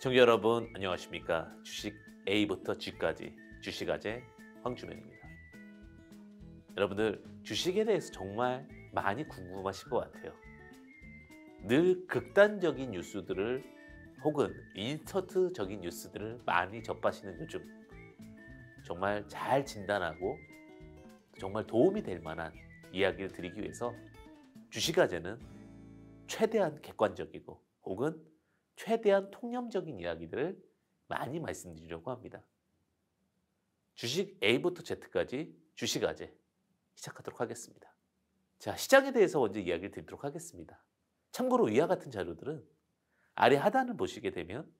시청자 여러분 안녕하십니까 주식 A부터 G까지 주식아재 황주명입니다. 여러분들 주식에 대해서 정말 많이 궁금하실 것 같아요. 늘 극단적인 뉴스들을 혹은 인서트적인 뉴스들을 많이 접하시는 요즘 정말 잘 진단하고 정말 도움이 될 만한 이야기를 드리기 위해서 주식아재는 최대한 객관적이고 혹은 최대한 통념적인 이야기들을 많이 말씀드리려고 합니다. 주식 A부터 Z까지 주식 아재 시작하도록 하겠습니다. 자, 시장에 대해서 먼저 이야기를 드리도록 하겠습니다. 참고로 이와 같은 자료들은 아래 하단을 보시게 되면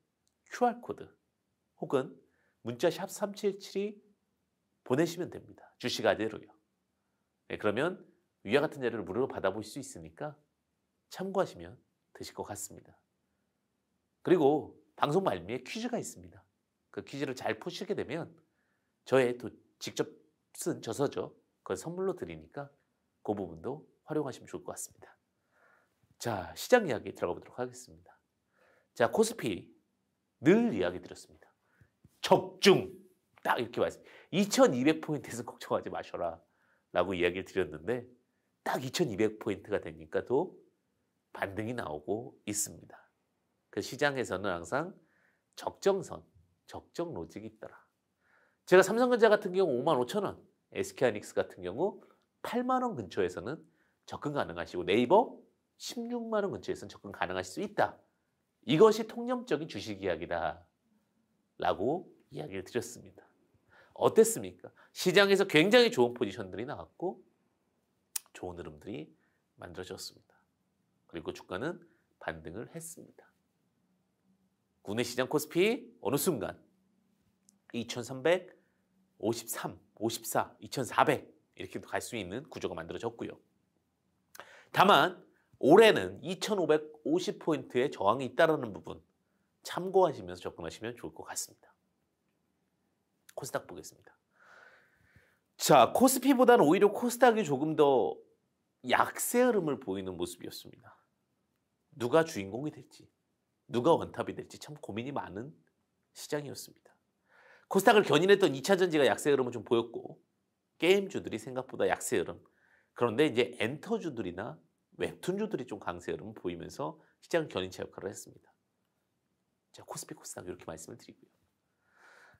QR코드 혹은 문자 3772 보내시면 됩니다. 주식 아재로요. 네, 그러면 위와 같은 자료를 무료로 받아보실 수 있으니까 참고하시면 되실 것 같습니다. 그리고 방송 말미에 퀴즈가 있습니다. 그 퀴즈를 잘 푸시게 되면 저의 또 직접 쓴 저서죠. 그걸 선물로 드리니까 그 부분도 활용하시면 좋을 것 같습니다. 자, 시장 이야기 들어가 보도록 하겠습니다. 자, 코스피 늘 이야기 드렸습니다. 적중 딱 이렇게 말씀. 2200포인트에서 걱정하지 마셔라 라고 이야기를 드렸는데 딱 2200포인트가 되니까 또 반등이 나오고 있습니다. 그 시장에서는 항상 적정선, 적정 로직이 있더라. 제가 삼성전자 같은 경우 5만 5천 원, SK하이닉스 같은 경우 8만 원 근처에서는 접근 가능하시고 네이버 16만 원 근처에서는 접근 가능하실 수 있다. 이것이 통념적인 주식 이야기다. 라고 이야기를 드렸습니다. 어땠습니까? 시장에서 굉장히 좋은 포지션들이 나왔고 좋은 흐름들이 만들어졌습니다. 그리고 주가는 반등을 했습니다. 국내 시장 코스피 어느 순간 2353, 54, 2400 이렇게 갈 수 있는 구조가 만들어졌고요. 다만 올해는 2550포인트의 저항이 있다는 부분 참고하시면서 접근하시면 좋을 것 같습니다. 코스닥 보겠습니다. 자, 코스피보다는 오히려 코스닥이 조금 더 약세 흐름을 보이는 모습이었습니다. 누가 주인공이 될지 누가 원탑이 될지 참 고민이 많은 시장이었습니다. 코스닥을 견인했던 2차 전지가 약세 흐름을 좀 보였고 게임주들이 생각보다 약세 흐름 그런데 이제 엔터주들이나 웹툰주들이 좀 강세 흐름을 보이면서 시장 견인차 역할을 했습니다. 자, 코스피 코스닥 이렇게 말씀을 드리고요.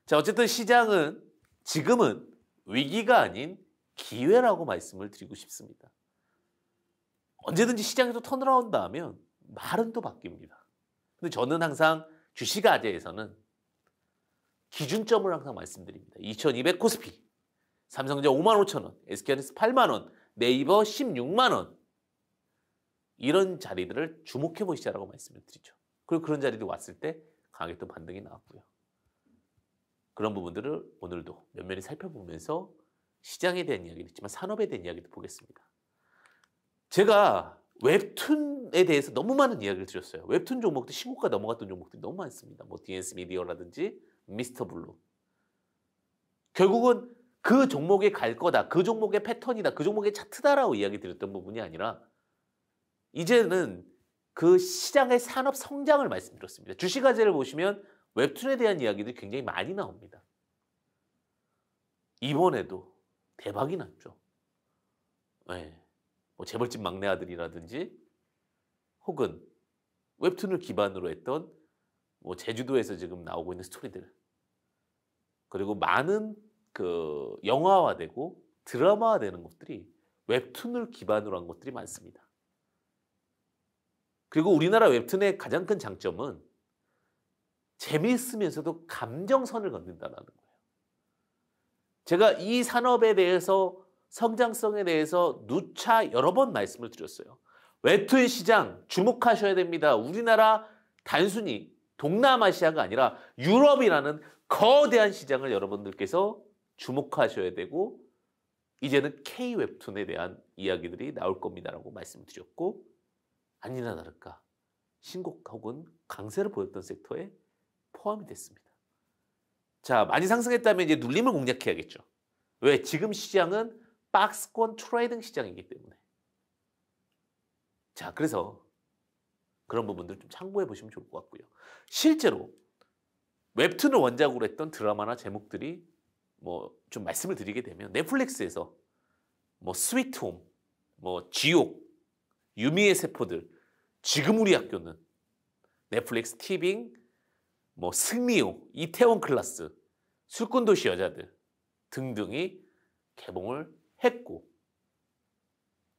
자, 어쨌든 시장은 지금은 위기가 아닌 기회라고 말씀을 드리고 싶습니다. 언제든지 시장에서 턴어라운드 하면 말은 또 바뀝니다. 근데 저는 항상 주식아재에서는 기준점을 항상 말씀드립니다. 2200 코스피, 삼성전자 5만 5천 원, SK하이닉스 8만 원, 네이버 16만 원 이런 자리들을 주목해 보시자라고 말씀을 드리죠. 그리고 그런 자리들이 왔을 때 강하게 또 반등이 나왔고요. 그런 부분들을 오늘도 면면히 살펴보면서 시장에 대한 이야기도 있지만 산업에 대한 이야기도 보겠습니다. 제가 웹툰에 대해서 너무 많은 이야기를 드렸어요. 웹툰 종목도 신고가 넘어갔던 종목들이 너무 많습니다. 뭐 DNS 미디어라든지 미스터 블루. 결국은 그 종목에 갈 거다. 그 종목의 패턴이다. 그 종목의 차트다라고 이야기 드렸던 부분이 아니라 이제는 그 시장의 산업 성장을 말씀드렸습니다. 주식화제를 보시면 웹툰에 대한 이야기들이 굉장히 많이 나옵니다. 이번에도 대박이 났죠. 네. 뭐 재벌집 막내 아들이라든지 혹은 웹툰을 기반으로 했던 뭐 제주도에서 지금 나오고 있는 스토리들 그리고 많은 그 영화화되고 드라마화되는 것들이 웹툰을 기반으로 한 것들이 많습니다. 그리고 우리나라 웹툰의 가장 큰 장점은 재미있으면서도 감정선을 건든다는 라 거예요. 제가 이 산업에 대해서 성장성에 대해서 누차 여러 번 말씀을 드렸어요. 웹툰 시장 주목하셔야 됩니다. 우리나라 단순히 동남아시아가 아니라 유럽이라는 거대한 시장을 여러분들께서 주목하셔야 되고 이제는 K 웹툰에 대한 이야기들이 나올 겁니다라고 말씀드렸고 아니나 다를까 신곡 혹은 강세를 보였던 섹터에 포함이 됐습니다. 자 많이 상승했다면 이제 눌림을 공략해야겠죠. 왜 지금 시장은 박스권 트레이딩 시장이기 때문에. 자, 그래서 그런 부분들 좀 참고해 보시면 좋을 것 같고요. 실제로 웹툰을 원작으로 했던 드라마나 제목들이 뭐 좀 말씀을 드리게 되면 넷플릭스에서 뭐 스위트홈, 뭐 지옥, 유미의 세포들, 지금 우리 학교는 넷플릭스 티빙, 뭐 승리호, 이태원 클라스, 술꾼도시 여자들 등등이 개봉을 했고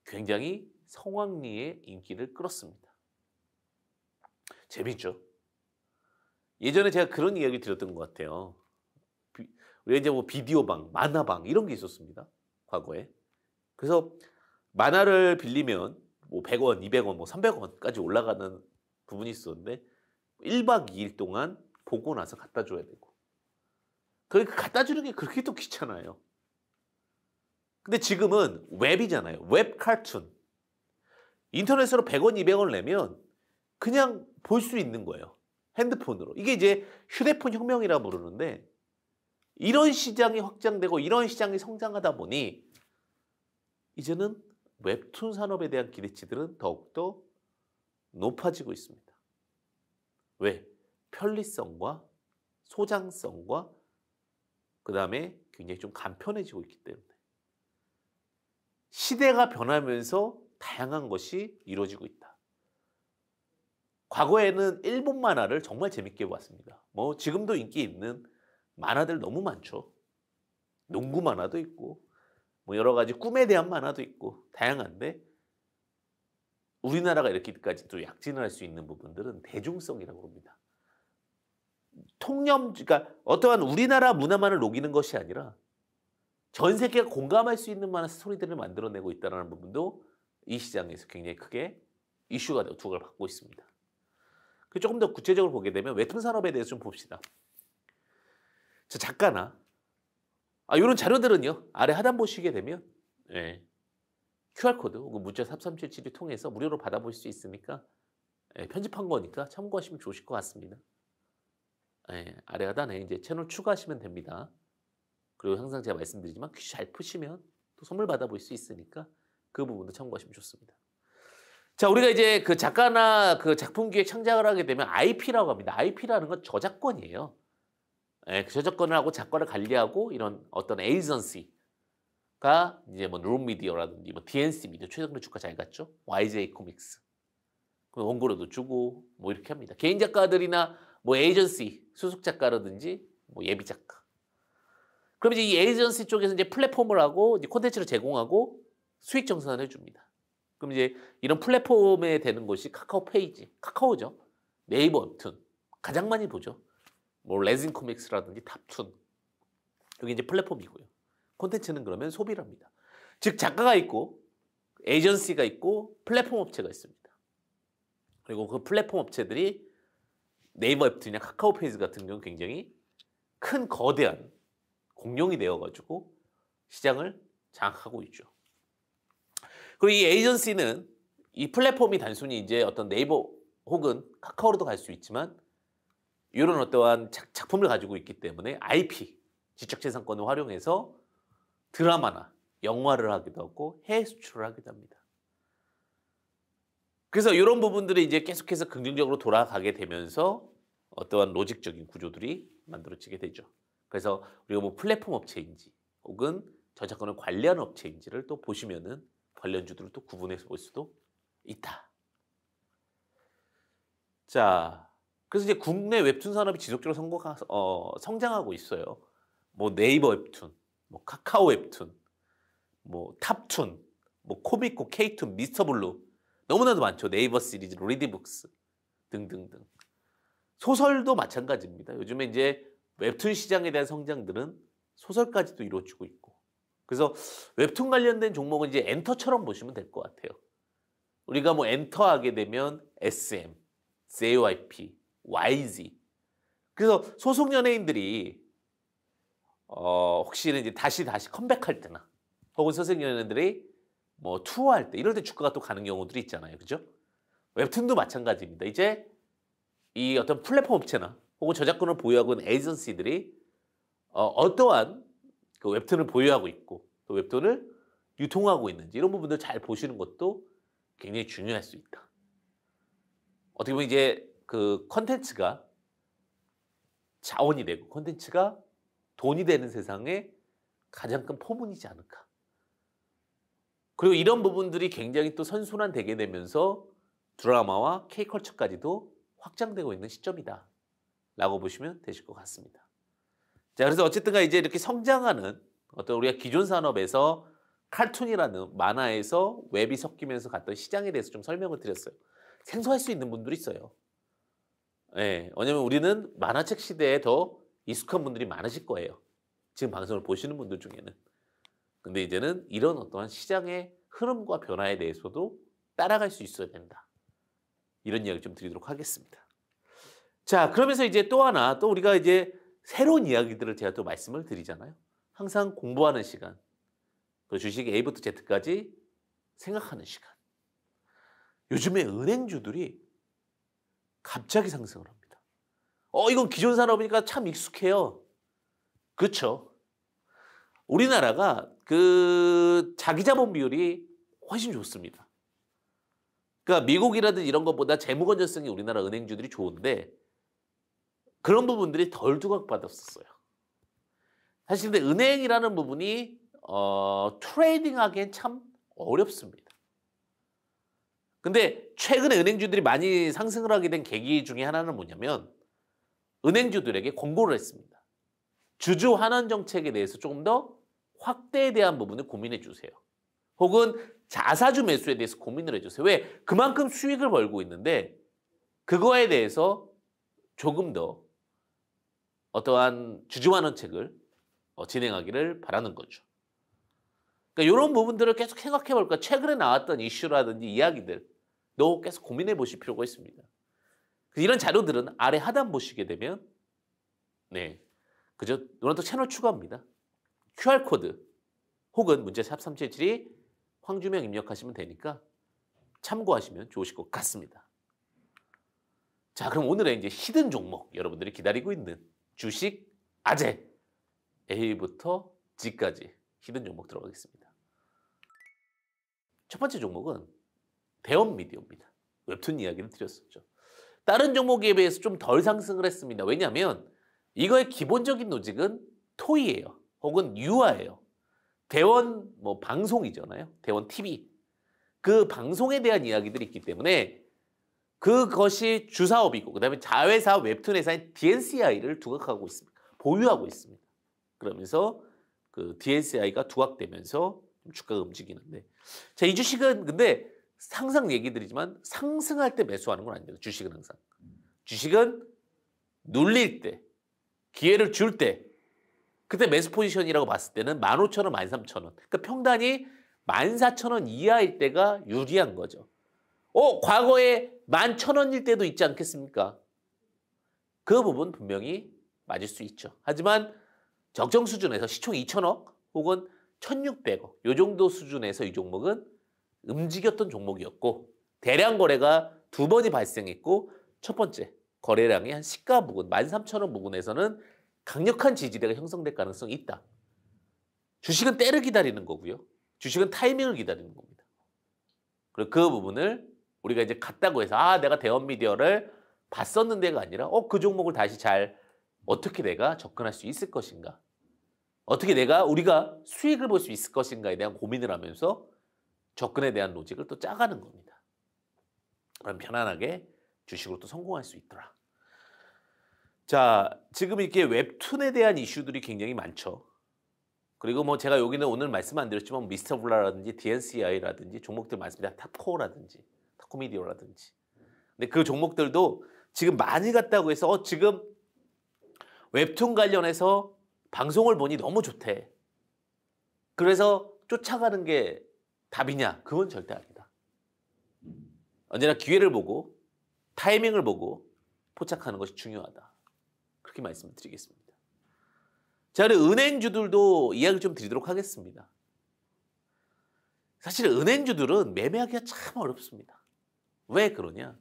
굉장히 성황리의 인기를 끌었습니다. 재밌죠? 예전에 제가 그런 이야기 드렸던 것 같아요. 우리 이제 뭐 비디오방, 만화방 이런 게 있었습니다. 과거에. 그래서 만화를 빌리면 뭐 100원, 200원, 뭐 300원까지 올라가는 부분이 있었는데 1박 2일 동안 보고 나서 갖다 줘야 되고. 그 갖다 주는 게 그렇게 또 귀찮아요. 근데 지금은 웹이잖아요. 웹 칼툰. 인터넷으로 100원, 200원을 내면 그냥 볼 수 있는 거예요. 핸드폰으로. 이게 이제 휴대폰 혁명이라 부르는데 이런 시장이 확장되고 이런 시장이 성장하다 보니 이제는 웹툰 산업에 대한 기대치들은 더욱더 높아지고 있습니다. 왜? 편리성과 소장성과 그 다음에 굉장히 좀 간편해지고 있기 때문에. 시대가 변하면서 다양한 것이 이루어지고 있다. 과거에는 일본 만화를 정말 재밌게 봤습니다. 뭐 지금도 인기 있는 만화들 너무 많죠. 농구 만화도 있고 뭐 여러 가지 꿈에 대한 만화도 있고 다양한데 우리나라가 이렇게까지 또약진할수 있는 부분들은 대중성이라고 합니다. 통념, 그러니까 어떠한 우리나라 문화만을 녹이는 것이 아니라 전 세계가 공감할 수 있는 만한 스토리들을 만들어내고 있다는 부분도 이 시장에서 굉장히 크게 이슈가 되고 주목을 받고 있습니다. 그 조금 더 구체적으로 보게 되면 웹툰 산업에 대해서 좀 봅시다. 저 작가나 아, 이런 자료들은요 아래 하단 보시게 되면 예, QR 코드 혹은 문자 3377을 통해서 무료로 받아볼 수 있으니까 예, 편집한 거니까 참고하시면 좋으실 것 같습니다. 예, 아래 하단에 이제 채널 추가하시면 됩니다. 그리고 항상 제가 말씀드리지만 퀴즈 잘 푸시면 또 선물 받아볼 수 있으니까 그 부분도 참고하시면 좋습니다. 자, 우리가 이제 그 작가나 그 작품 기획 창작을 하게 되면 IP라고 합니다. IP라는 건 저작권이에요. 예, 그 저작권을 하고 작가를 관리하고 이런 어떤 에이전시가 이제 뭐 룸미디어라든지 뭐 DNC 미디어 최정래 주가 잘 갔죠. YJ 코믹스. 원고료도 주고 뭐 이렇게 합니다. 개인 작가들이나 뭐 에이전시 수속 작가라든지 뭐 예비 작가 그럼 이제 이 에이전시 쪽에서 이제 플랫폼을 하고 이제 콘텐츠를 제공하고 수익 정산을 해줍니다. 그럼 이제 이런 플랫폼에 되는 것이 카카오 페이지, 카카오죠. 네이버 웹툰 가장 많이 보죠. 뭐 레진 코믹스라든지 탑툰 여기 이제 플랫폼이고요. 콘텐츠는 그러면 소비를 니다즉 작가가 있고 에이전시가 있고 플랫폼 업체가 있습니다. 그리고 그 플랫폼 업체들이 네이버 웹툰이나 카카오 페이지 같은 경우 굉장히 큰 거대한 공룡이 되어가지고 시장을 장악하고 있죠. 그리고 이 에이전시는 이 플랫폼이 단순히 이제 어떤 네이버 혹은 카카오로도 갈 수 있지만 이런 어떠한 작품을 가지고 있기 때문에 IP, 지적재산권을 활용해서 드라마나 영화를 하기도 하고 해외 수출을 하기도 합니다. 그래서 이런 부분들이 이제 계속해서 긍정적으로 돌아가게 되면서 어떠한 로직적인 구조들이 만들어지게 되죠. 그래서 우리가 뭐 플랫폼 업체인지 혹은 저작권을 관리하는 업체인지를 또 보시면은 관련주들을 또 구분해서 볼 수도 있다. 자, 그래서 이제 국내 웹툰 산업이 지속적으로 성공하, 어, 성장하고 있어요. 뭐 네이버 웹툰, 뭐 카카오 웹툰, 뭐 탑툰, 뭐 코미코, 케이툰, 미스터블루 너무나도 많죠. 네이버 시리즈, 리디북스 등등등. 소설도 마찬가지입니다. 요즘에 이제 웹툰 시장에 대한 성장들은 소설까지도 이루어지고 있고 그래서 웹툰 관련된 종목은 이제 엔터처럼 보시면 될 것 같아요. 우리가 뭐 엔터하게 되면 SM, JYP, YZ 그래서 소속 연예인들이 어 혹시는 이제 다시 다시 컴백할 때나 혹은 소속 연예인들이 뭐 투어할 때 이럴 때 주가가 또 가는 경우들이 있잖아요, 그죠? 웹툰도 마찬가지입니다. 이제 이 어떤 플랫폼 업체나 혹은 저작권을 보유하고 있는 에이전시들이 어, 떠한 그 웹툰을 보유하고 있고 또 웹툰을 유통하고 있는지 이런 부분들 잘 보시는 것도 굉장히 중요할 수 있다. 어떻게 보면 이제 그 컨텐츠가 자원이 되고 컨텐츠가 돈이 되는 세상에 가장 큰 포문이지 않을까. 그리고 이런 부분들이 굉장히 또 선순환 되게 되면서 드라마와 K컬처까지도 확장되고 있는 시점이다. 라고 보시면 되실 것 같습니다. 자, 그래서 어쨌든가 이제 이렇게 성장하는 어떤 우리가 기존 산업에서 칼툰이라는 만화에서 웹이 섞이면서 갔던 시장에 대해서 좀 설명을 드렸어요. 생소할 수 있는 분들이 있어요. 예, 왜냐면 우리는 만화책 시대에 더 익숙한 분들이 많으실 거예요. 지금 방송을 보시는 분들 중에는. 근데 이제는 이런 어떠한 시장의 흐름과 변화에 대해서도 따라갈 수 있어야 된다. 이런 이야기 좀 드리도록 하겠습니다. 자, 그러면서 이제 또 하나, 또 우리가 이제 새로운 이야기들을 제가 또 말씀을 드리잖아요. 항상 공부하는 시간. 그 주식 A부터 Z까지 생각하는 시간. 요즘에 은행주들이 갑자기 상승을 합니다. 어, 이건 기존 산업이니까 참 익숙해요. 그렇죠. 우리나라가 그 자기 자본 비율이 훨씬 좋습니다. 그러니까 미국이라든지 이런 것보다 재무 건전성이 우리나라 은행주들이 좋은데 그런 부분들이 덜두각받았었어요 사실 근데 은행이라는 부분이 어, 트레이딩 하기엔 참 어렵습니다. 근데 최근에 은행주들이 많이 상승을 하게 된 계기 중에 하나는 뭐냐면 은행주들에게 권고를 했습니다. 주주 환원 정책에 대해서 조금 더 확대에 대한 부분을 고민해 주세요. 혹은 자사주 매수에 대해서 고민을 해주세요. 왜? 그만큼 수익을 벌고 있는데 그거에 대해서 조금 더 어떠한 주주환원 책을 어, 진행하기를 바라는 거죠. 그러니까 이런 부분들을 계속 생각해 볼까 최근에 나왔던 이슈라든지 이야기들 너 계속 고민해 보실 필요가 있습니다. 이런 자료들은 아래 하단 보시게 되면 네 그죠? 이런 또 채널 추가합니다. QR 코드 혹은 문제 샵 377이 황주명 입력하시면 되니까 참고하시면 좋으실 것 같습니다. 자, 그럼 오늘의 이제 히든 종목 여러분들이 기다리고 있는 주식 아재 A부터 G까지 히든 종목 들어가겠습니다. 첫 번째 종목은 대원 미디어입니다. 웹툰 이야기를 드렸었죠. 다른 종목에 비해서 좀 덜 상승을 했습니다. 왜냐하면 이거의 기본적인 노직은 토이예요. 혹은 유아예요. 대원 뭐 방송이잖아요. 대원 TV. 그 방송에 대한 이야기들이 있기 때문에 그것이 주사업이고 그다음에 자회사 웹툰 회사인 DNCI를 두각하고 있습니다. 보유하고 있습니다. 그러면서 그 DNCI가 두각되면서 주가가 움직이는데 자, 이 주식은 근데 상상 얘기 들이지만 상승할 때 매수하는 건 아닙니다. 주식은 항상. 주식은 눌릴 때 기회를 줄 때 그때 매수 포지션이라고 봤을 때는 15,000원, 13,000원. 그러니까 평단이 14,000원 이하일 때가 유리한 거죠. 어, 과거에 만 천 원일 때도 있지 않겠습니까? 그 부분 분명히 맞을 수 있죠. 하지만 적정 수준에서 시총 2천억 혹은 1,600억 요 정도 수준에서 이 종목은 움직였던 종목이었고 대량 거래가 두 번이 발생했고 첫 번째 거래량이 한 시가 부근 13,000원 부근에서는 강력한 지지대가 형성될 가능성이 있다. 주식은 때를 기다리는 거고요. 주식은 타이밍을 기다리는 겁니다. 그리고 그 부분을 우리가 이제 갔다고 해서 아 내가 대원 미디어를 봤었는데가 아니라 어그 종목을 다시 잘 어떻게 내가 접근할 수 있을 것인가 어떻게 내가 우리가 수익을 볼 수 있을 것인가에 대한 고민을 하면서 접근에 대한 로직을 또 짜가는 겁니다. 그럼 편안하게 주식으로 또 성공할 수 있더라. 자, 지금 이렇게 웹툰에 대한 이슈들이 굉장히 많죠. 그리고 뭐 제가 여기는 오늘 말씀 안 드렸지만 미스터 블라라든지 DNCI라든지 종목들 많습니다. 탑코어라든지 코미디오라든지. 근데 그 종목들도 지금 많이 갔다고 해서 어, 지금 웹툰 관련해서 방송을 보니 너무 좋대. 그래서 쫓아가는 게 답이냐? 그건 절대 아니다. 언제나 기회를 보고 타이밍을 보고 포착하는 것이 중요하다. 그렇게 말씀드리겠습니다. 을 자, 은행주들도 이야기 를좀 드리도록 하겠습니다. 사실 은행주들은 매매하기가 참 어렵습니다. 왜 그러냐?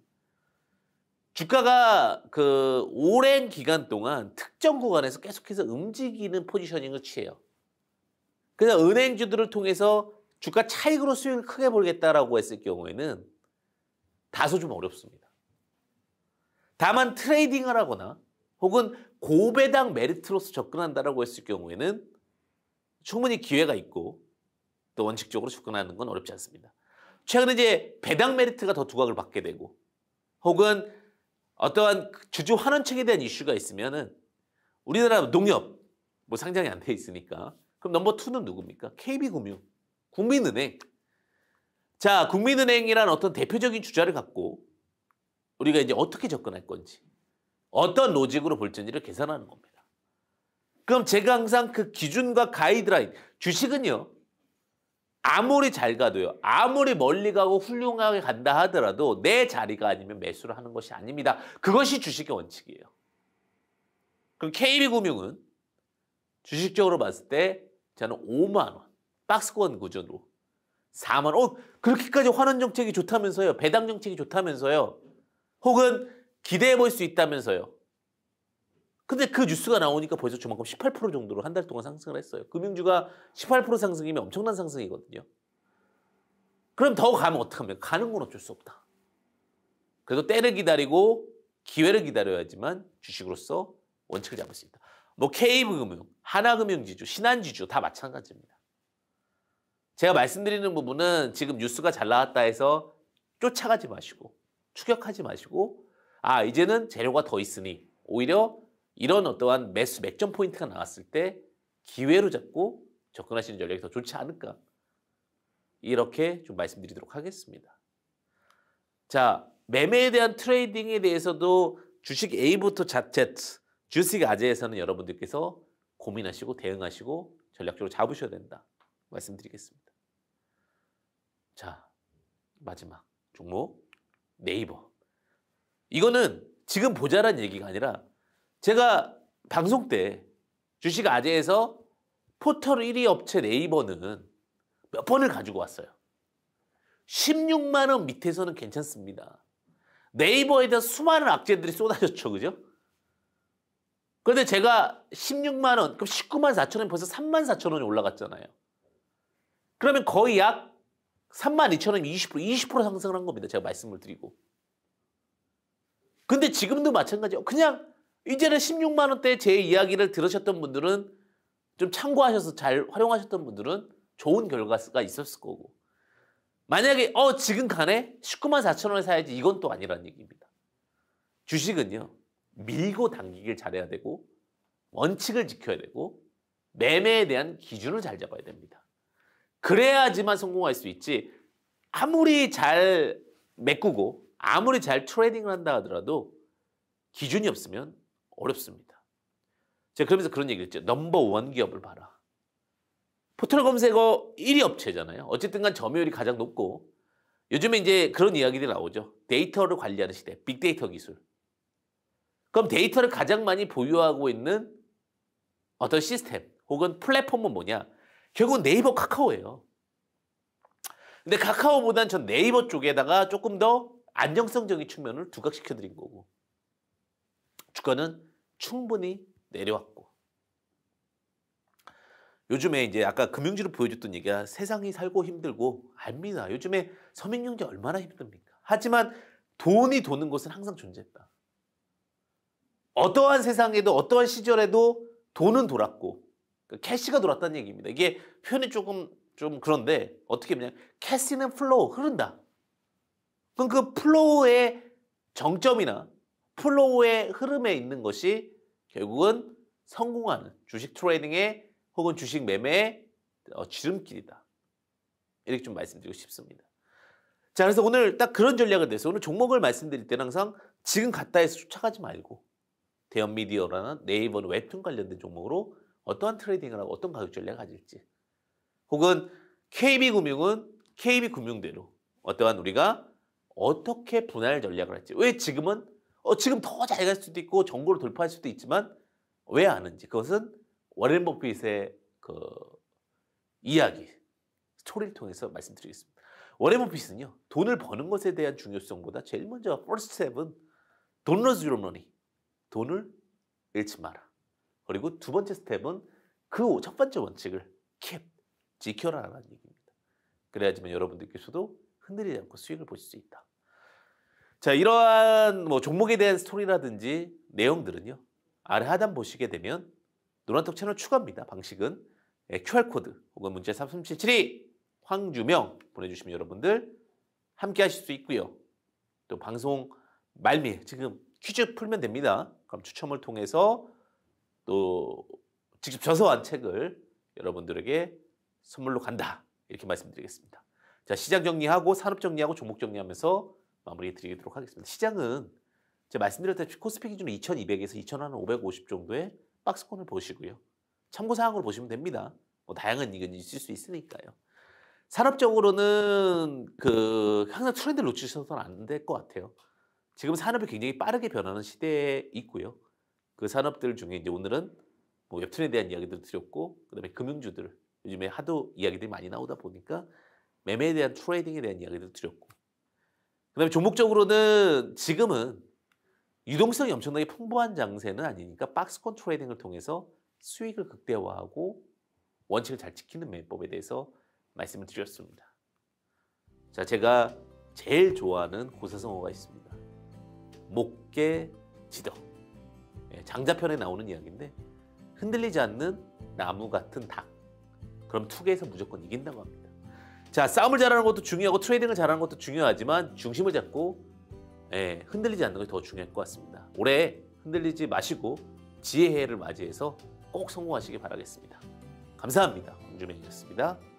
주가가 그 오랜 기간 동안 특정 구간에서 계속해서 움직이는 포지셔닝을 취해요. 그래서 은행주들을 통해서 주가 차익으로 수익을 크게 벌겠다라고 했을 경우에는 다소 좀 어렵습니다. 다만 트레이딩을 하거나 혹은 고배당 메리트로서 접근한다라고 했을 경우에는 충분히 기회가 있고 또 원칙적으로 접근하는 건 어렵지 않습니다. 최근에 이제 배당 메리트가 더 두각을 받게 되고 혹은 어떠한 주주 환원책에 대한 이슈가 있으면은 우리나라 농협 뭐 상장이 안 돼 있으니까 그럼 넘버 투는 누굽니까? KB금융, 국민은행. 자, 국민은행이란 어떤 대표적인 주자를 갖고 우리가 이제 어떻게 접근할 건지, 어떤 로직으로 볼지를 계산하는 겁니다. 그럼 제가 항상 그 기준과 가이드라인, 주식은요, 아무리 잘 가도요. 아무리 멀리 가고 훌륭하게 간다 하더라도 내 자리가 아니면 매수를 하는 것이 아닙니다. 그것이 주식의 원칙이에요. 그럼 KB금융은 주식적으로 봤을 때 저는 5만 원, 박스권 구조로 4만 원, 어, 그렇게까지 환원 정책이 좋다면서요. 배당 정책이 좋다면서요. 혹은 기대해 볼 수 있다면서요. 근데 그 뉴스가 나오니까 벌써 주만큼18% 정도로 한 달 동안 상승을 했어요. 금융주가 18% 상승이면 엄청난 상승이거든요. 그럼 더 가면 어떡합니까? 가는 건 어쩔 수 없다. 그래도 때를 기다리고 기회를 기다려야지만 주식으로서 원칙을 잡을 수 있다. 뭐케이 b 금융 하나금융지주, 신한지주 다 마찬가지입니다. 제가 말씀드리는 부분은 지금 뉴스가 잘 나왔다 해서 쫓아가지 마시고 추격하지 마시고 아 이제는 재료가 더 있으니 오히려 이런 어떠한 매수 맥점 포인트가 나왔을 때 기회로 잡고 접근하시는 전략이 더 좋지 않을까 이렇게 좀 말씀드리도록 하겠습니다. 자 매매에 대한 트레이딩에 대해서도 주식 A부터 자체 주식 아재에서는 여러분들께서 고민하시고 대응하시고 전략적으로 잡으셔야 된다 말씀드리겠습니다. 자 마지막 종목 네이버 이거는 지금 보자란 얘기가 아니라 제가 방송 때 주식 아재에서 포털 1위 업체 네이버는 몇 번을 가지고 왔어요. 16만 원 밑에서는 괜찮습니다. 네이버에 대한 수많은 악재들이 쏟아졌죠. 그죠? 그런데 제가 16만 원, 그럼 19만 4천 원 벌써 3만 4천 원이 올라갔잖아요. 그러면 거의 약 3만 2천 원이 20%, 20% 상승을 한 겁니다. 제가 말씀을 드리고. 근데 지금도 마찬가지예요. 그냥 이제는 16만 원대 제 이야기를 들으셨던 분들은 좀 참고하셔서 잘 활용하셨던 분들은 좋은 결과가 있었을 거고 만약에 어 지금 가에 19만 4천 원에 사야지 이건 또 아니라는 얘기입니다. 주식은요 밀고 당기길 잘해야 되고 원칙을 지켜야 되고 매매에 대한 기준을 잘 잡아야 됩니다. 그래야지만 성공할 수 있지 아무리 잘 메꾸고 아무리 잘 트레이딩을 한다 하더라도 기준이 없으면 어렵습니다. 제가 그러면서 그런 얘기를 했죠. 넘버 원 기업을 봐라. 포털 검색어 1위 업체잖아요. 어쨌든 간 점유율이 가장 높고 요즘에 이제 그런 이야기들이 나오죠. 데이터를 관리하는 시대, 빅데이터 기술. 그럼 데이터를 가장 많이 보유하고 있는 어떤 시스템 혹은 플랫폼은 뭐냐? 결국 네이버 카카오예요. 근데 카카오보단 전 네이버 쪽에다가 조금 더 안정성적인 측면을 두각시켜 드린 거고. 주가는 충분히 내려왔고 요즘에 이제 아까 금융지로 보여줬던 얘기가 세상이 살고 힘들고 압니다. 요즘에 서민경제 얼마나 힘듭니까? 하지만 돈이 도는 곳은 항상 존재했다. 어떠한 세상에도 어떠한 시절에도 돈은 돌았고 그러니까 캐시가 돌았다는 얘기입니다. 이게 표현이 조금 좀 그런데 어떻게 보면 캐시는 플로우 흐른다. 그럼 그 플로우의 정점이나 플로우의 흐름에 있는 것이 결국은 성공하는 주식 트레이딩의 혹은 주식 매매의 어, 지름길이다. 이렇게 좀 말씀드리고 싶습니다. 자, 그래서 오늘 딱 그런 전략을 내서 오늘 종목을 말씀드릴 때는 항상 지금 갔다 해서 쫓아가지 말고 대형 미디어라는 네이버는 웹툰 관련된 종목으로 어떠한 트레이딩을 하고 어떤 가격 전략을 가질지 혹은 KB금융은 KB금융대로 어떠한 우리가 어떻게 분할 전략을 할지 왜 지금은 어, 지금 더 잘 갈 수도 있고 정고를 돌파할 수도 있지만 왜 아는지 그것은 워렌 버핏의 그 이야기 스토리를 통해서 말씀드리겠습니다. 워렌 버핏은요 돈을 버는 것에 대한 중요성보다 제일 먼저 퍼스트 스텝은 Don't l o s 돈을 잃지 마라. 그리고 두 번째 스텝은 그 첫 번째 원칙을 keep 지켜라라는 얘기입니다. 그래야지만 여러분들께서도 흔들리지 않고 수익을 보실 수 있다. 자, 이러한 뭐 종목에 대한 스토리라든지 내용들은요. 아래 하단 보시게 되면 노란톡 채널 추가입니다. 방식은 예, QR코드 혹은 문자 3772 황주명 보내주시면 여러분들 함께 하실 수 있고요. 또 방송 말미 지금 퀴즈 풀면 됩니다. 그럼 추첨을 통해서 또 직접 저서한 책을 여러분들에게 선물로 간다. 이렇게 말씀드리겠습니다. 자, 시장 정리하고 산업 정리하고 종목 정리하면서 마무리해 드리도록 하겠습니다. 시장은 제가 말씀드렸다시피 코스피 기준으로 2200에서 2550 정도의 박스권을 보시고요. 참고사항으로 보시면 됩니다. 뭐 다양한 의견이 있을 수 있으니까요. 산업적으로는 그 항상 트렌드를 놓치셔서는 안 될 것 같아요. 지금 산업이 굉장히 빠르게 변하는 시대에 있고요. 그 산업들 중에 이제 오늘은 뭐 웹툰에 대한 이야기들 드렸고 그다음에 금융주들 요즘에 하도 이야기들이 많이 나오다 보니까 매매에 대한 트레이딩에 대한 이야기들 드렸고 그다음에 종목적으로는 지금은 유동성이 엄청나게 풍부한 장세는 아니니까 박스권 트레이딩을 통해서 수익을 극대화하고 원칙을 잘 지키는 매법에 대해서 말씀을 드렸습니다. 자, 제가 제일 좋아하는 고사성어가 있습니다. 목계 지덕. 예, 장자편에 나오는 이야기인데 흔들리지 않는 나무 같은 닭. 그럼 투기에서 무조건 이긴다고 합니다. 자 싸움을 잘하는 것도 중요하고 트레이딩을 잘하는 것도 중요하지만 중심을 잡고 예, 흔들리지 않는 것이 더 중요할 것 같습니다. 올해 흔들리지 마시고 지혜해를 맞이해서 꼭 성공하시길 바라겠습니다. 감사합니다. 홍주민이었습니다.